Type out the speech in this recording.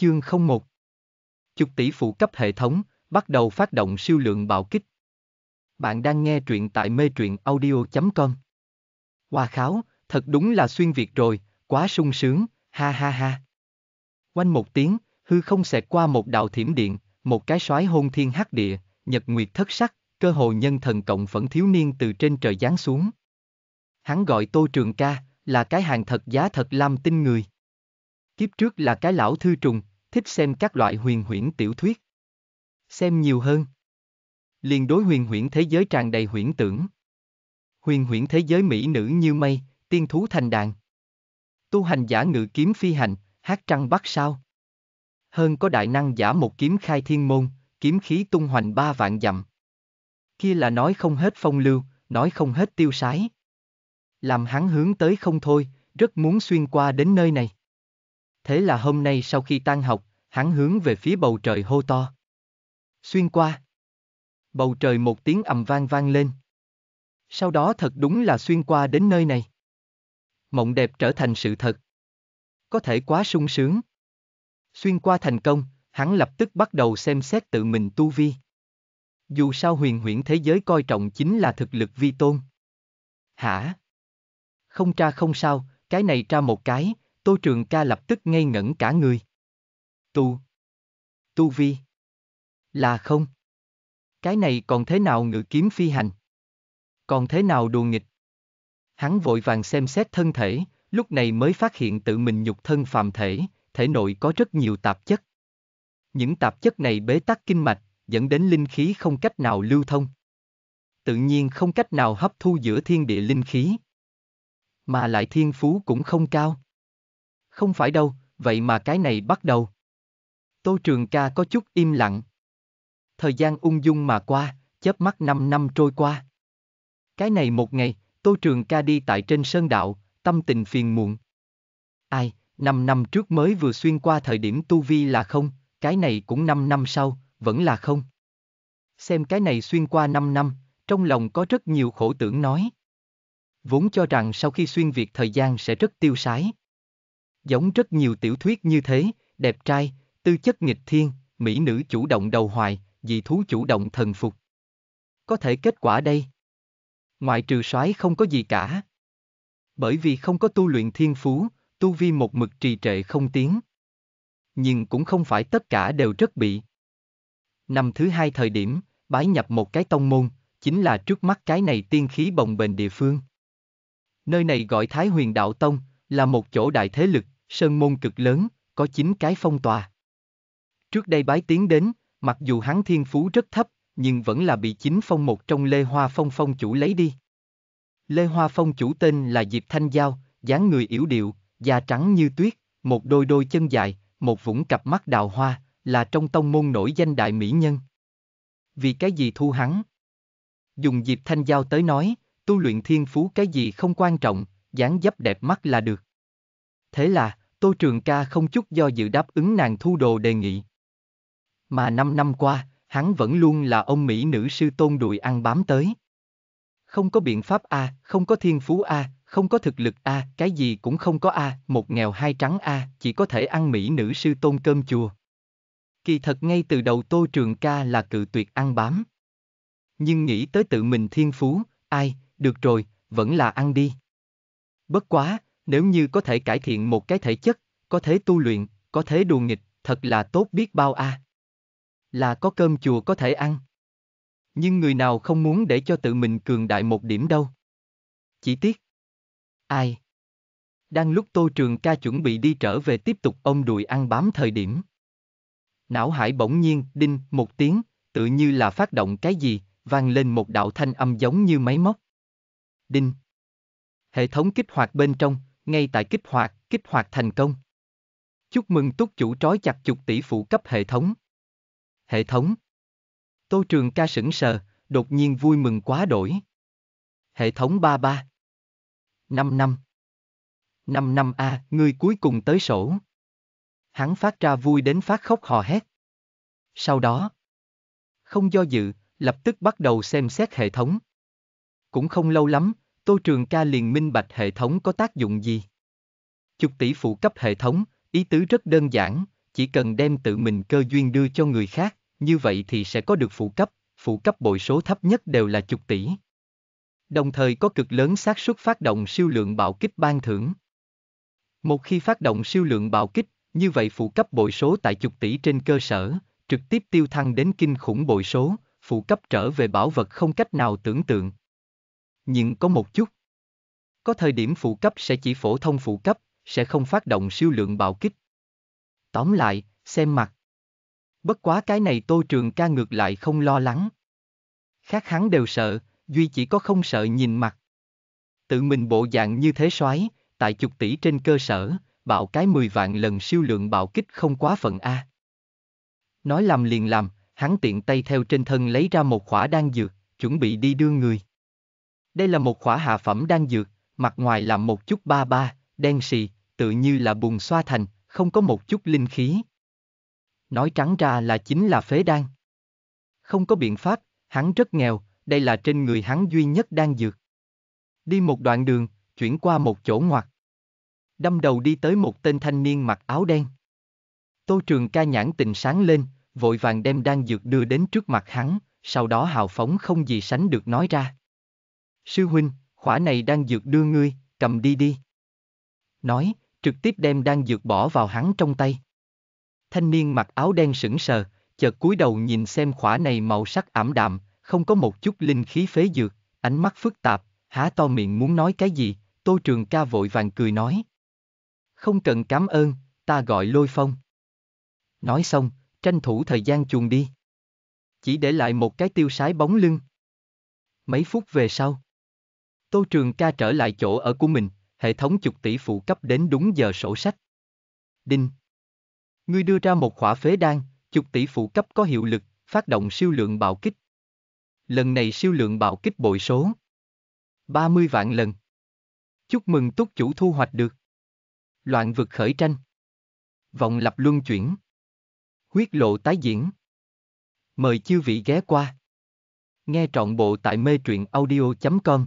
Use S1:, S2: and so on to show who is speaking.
S1: Chương 01 Chục tỷ phụ cấp hệ thống, bắt đầu phát động siêu lượng bạo kích. Bạn đang nghe truyện tại mê truyện audio.com Hoa kháo, thật đúng là xuyên việt rồi, quá sung sướng, ha ha ha. Quanh một tiếng, hư không xẹt qua một đạo thiểm điện, một cái soái hôn thiên hắc địa, nhật nguyệt thất sắc, cơ hồ nhân thần cộng phẫn thiếu niên từ trên trời giáng xuống. Hắn gọi Tô Trường Ca, là cái hàng thật giá thật lam tinh người. Kiếp trước là cái lão thư trùng, thích xem các loại huyền huyễn tiểu thuyết. Xem nhiều hơn. Liền đối huyền huyễn thế giới tràn đầy huyễn tưởng. Huyền huyễn thế giới mỹ nữ như mây, tiên thú thành đàn. Tu hành giả ngự kiếm phi hành, hát trăng bắt sao. Hơn có đại năng giả một kiếm khai thiên môn, kiếm khí tung hoành ba vạn dặm. Kia là nói không hết phong lưu, nói không hết tiêu sái. Làm hắn hướng tới không thôi, rất muốn xuyên qua đến nơi này thế là hôm nay sau khi tan học, hắn hướng về phía bầu trời hô to. Xuyên qua. Bầu trời một tiếng ầm vang vang lên. Sau đó thật đúng là xuyên qua đến nơi này. Mộng đẹp trở thành sự thật. Có thể quá sung sướng. Xuyên qua thành công, hắn lập tức bắt đầu xem xét tự mình tu vi. Dù sao huyền huyễn thế giới coi trọng chính là thực lực vi tôn. Hả? Không tra không sao, cái này tra một cái, Tô Trường Ca lập tức ngây ngẩn cả người. Tu. Tu vi. Là không. Cái này còn thế nào ngự kiếm phi hành? Còn thế nào đùa nghịch? Hắn vội vàng xem xét thân thể, lúc này mới phát hiện tự mình nhục thân phàm thể, thể nội có rất nhiều tạp chất. Những tạp chất này bế tắc kinh mạch, dẫn đến linh khí không cách nào lưu thông. Tự nhiên không cách nào hấp thu giữa thiên địa linh khí. Mà lại thiên phú cũng không cao không phải đâu, vậy mà cái này bắt đầu. Tô Trường Ca có chút im lặng. Thời gian ung dung mà qua, chớp mắt 5 năm trôi qua. Cái này một ngày, Tô Trường Ca đi tại trên sơn đạo, tâm tình phiền muộn. Ai, 5 năm trước mới vừa xuyên qua thời điểm tu vi là không, cái này cũng 5 năm sau, vẫn là không. Xem cái này xuyên qua 5 năm, trong lòng có rất nhiều khổ tưởng nói. Vốn cho rằng sau khi xuyên việc thời gian sẽ rất tiêu sái. Giống rất nhiều tiểu thuyết như thế, đẹp trai, tư chất nghịch thiên, mỹ nữ chủ động đầu hoài, dị thú chủ động thần phục. Có thể kết quả đây. Ngoại trừ soái không có gì cả. Bởi vì không có tu luyện thiên phú, tu vi một mực trì trệ không tiến. Nhưng cũng không phải tất cả đều rất bị. Năm thứ hai thời điểm, bái nhập một cái tông môn, chính là trước mắt cái này tiên khí bồng bềnh địa phương. Nơi này gọi Thái Huyền Đạo Tông, là một chỗ đại thế lực, Sơn môn cực lớn, có 9 cái phong tòa. Trước đây bái tiến đến, mặc dù hắn thiên phú rất thấp, nhưng vẫn là bị chính phong một trong Lê Hoa Phong phong chủ lấy đi. Lê Hoa Phong chủ tên là Diệp Thanh Giao, dáng người yếu điệu, da trắng như tuyết, một đôi đôi chân dài, một vũng cặp mắt đào hoa, là trong tông môn nổi danh đại mỹ nhân. Vì cái gì thu hắn? Dùng Diệp Thanh Giao tới nói, tu luyện thiên phú cái gì không quan trọng, dáng dấp đẹp mắt là được. Thế là, Tô Trường Ca không chút do dự đáp ứng nàng thu đồ đề nghị. Mà năm năm qua, hắn vẫn luôn là ông Mỹ nữ sư tôn đùi ăn bám tới. Không có biện pháp A, không có thiên phú A, không có thực lực A, cái gì cũng không có A, một nghèo hai trắng A, chỉ có thể ăn Mỹ nữ sư tôn cơm chùa. Kỳ thật ngay từ đầu Tô Trường Ca là cự tuyệt ăn bám. Nhưng nghĩ tới tự mình thiên phú, ai, được rồi, vẫn là ăn đi. Bất quá, nếu như có thể cải thiện một cái thể chất, có thế tu luyện, có thế đùa nghịch, thật là tốt biết bao a. À. Là có cơm chùa có thể ăn. Nhưng người nào không muốn để cho tự mình cường đại một điểm đâu. Chỉ tiếc. Ai? Đang lúc Tô Trường ca chuẩn bị đi trở về tiếp tục ông đùi ăn bám thời điểm. Não hải bỗng nhiên, đinh, một tiếng, tự như là phát động cái gì, vang lên một đạo thanh âm giống như máy móc. Đinh. Hệ thống kích hoạt bên trong, ngay tại kích hoạt, kích hoạt thành công. Chúc mừng túc chủ trói chặt chục tỷ phụ cấp hệ thống. Hệ thống. Tô Trường ca sững sờ, đột nhiên vui mừng quá đổi. Hệ thống 33. 5 năm. 5 năm A, người cuối cùng tới sổ. Hắn phát ra vui đến phát khóc hò hét. Sau đó, không do dự, lập tức bắt đầu xem xét hệ thống. Cũng không lâu lắm, Tô Trường Ca liền minh bạch hệ thống có tác dụng gì. Chục tỷ phụ cấp hệ thống, ý tứ rất đơn giản, chỉ cần đem tự mình cơ duyên đưa cho người khác, như vậy thì sẽ có được phụ cấp, phụ cấp bội số thấp nhất đều là chục tỷ. Đồng thời có cực lớn xác suất phát động siêu lượng bạo kích ban thưởng. Một khi phát động siêu lượng bạo kích, như vậy phụ cấp bội số tại chục tỷ trên cơ sở, trực tiếp tiêu thăng đến kinh khủng bội số, phụ cấp trở về bảo vật không cách nào tưởng tượng, nhưng có một chút. Có thời điểm phụ cấp sẽ chỉ phổ thông phụ cấp, sẽ không phát động siêu lượng bạo kích. Tóm lại, xem mặt. Bất quá cái này Tô Trường ca ngược lại không lo lắng. Khác hắn đều sợ, Duy chỉ có không sợ nhìn mặt. Tự mình bộ dạng như thế soái, tại chục tỷ trên cơ sở, bạo cái 10 vạn lần siêu lượng bạo kích không quá phận A. Nói làm liền làm, hắn tiện tay theo trên thân lấy ra một khỏa đan dược, chuẩn bị đi đưa người. Đây là một khỏa hạ phẩm đang dược, mặt ngoài là một chút ba ba, đen xì, tự như là bùn xoa thành, không có một chút linh khí. Nói trắng ra là chính là phế đan. Không có biện pháp, hắn rất nghèo, đây là trên người hắn duy nhất đang dược. Đi một đoạn đường, chuyển qua một chỗ ngoặt. Đâm đầu đi tới một tên thanh niên mặc áo đen. Tô trường ca nhãn tình sáng lên, vội vàng đem đan dược đưa đến trước mặt hắn, sau đó hào phóng không gì sánh được nói ra. Sư huynh, khỏa này đang dược đưa ngươi, cầm đi đi. Nói, trực tiếp đem đang dược bỏ vào hắn trong tay. Thanh niên mặc áo đen sững sờ, chợt cúi đầu nhìn xem khỏa này màu sắc ảm đạm, không có một chút linh khí phế dược, ánh mắt phức tạp, há to miệng muốn nói cái gì, tô trường ca vội vàng cười nói. Không cần cảm ơn, ta gọi lôi phong. Nói xong, tranh thủ thời gian chuồn đi. Chỉ để lại một cái tiêu sái bóng lưng. Mấy phút về sau, Tô Trường Ca trở lại chỗ ở của mình, hệ thống chục tỷ phụ cấp đến đúng giờ sổ sách. Đinh. Ngươi đưa ra một khỏa phế đan, chục tỷ phụ cấp có hiệu lực, phát động siêu lượng bạo kích. Lần này siêu lượng bạo kích bội số. 30 vạn lần. Chúc mừng túc chủ thu hoạch được. Loạn vực khởi tranh. Vòng lập luân chuyển. Huyết lộ tái diễn. Mời chư vị ghé qua. Nghe trọn bộ tại mê truyện audio.com